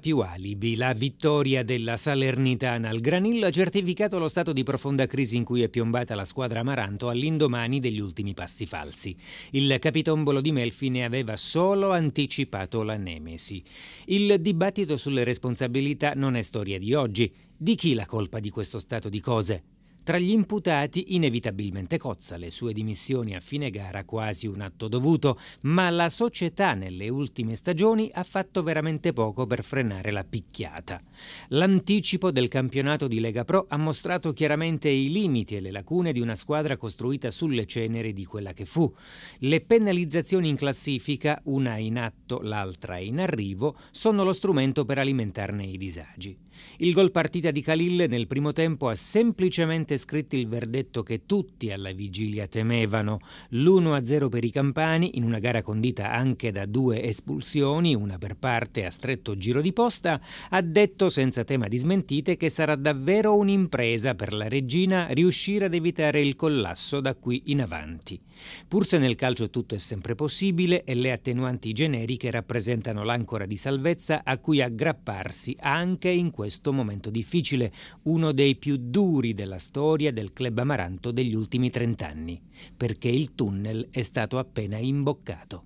più alibi. La vittoria della Salernitana al Granillo ha certificato lo stato di profonda crisi in cui è piombata la squadra Amaranto all'indomani degli ultimi passi falsi. Il capitombolo di Melfi ne aveva solo anticipato la nemesi. Il dibattito sulle responsabilità non è storia di oggi. Di chi la colpa di questo stato di cose? Tra gli imputati inevitabilmente Cozza, le sue dimissioni a fine gara quasi un atto dovuto, ma la società nelle ultime stagioni ha fatto veramente poco per frenare la picchiata. L'anticipo del campionato di Lega Pro ha mostrato chiaramente i limiti e le lacune di una squadra costruita sulle ceneri di quella che fu. Le penalizzazioni in classifica, una in atto, l'altra in arrivo, sono lo strumento per alimentarne i disagi. Il gol partita di Calille nel primo tempo ha semplicemente giornate scritti il verdetto che tutti alla vigilia temevano, l'1-0 per i campani in una gara condita anche da due espulsioni, una per parte a stretto giro di posta, ha detto senza tema di smentite che sarà davvero un'impresa per la regina riuscire ad evitare il collasso da qui in avanti. Pur se nel calcio tutto è sempre possibile e le attenuanti generiche rappresentano l'ancora di salvezza a cui aggrapparsi anche in questo momento difficile, uno dei più duri della storia storia del club amaranto degli ultimi trent'anni, perché il tunnel è stato appena imboccato.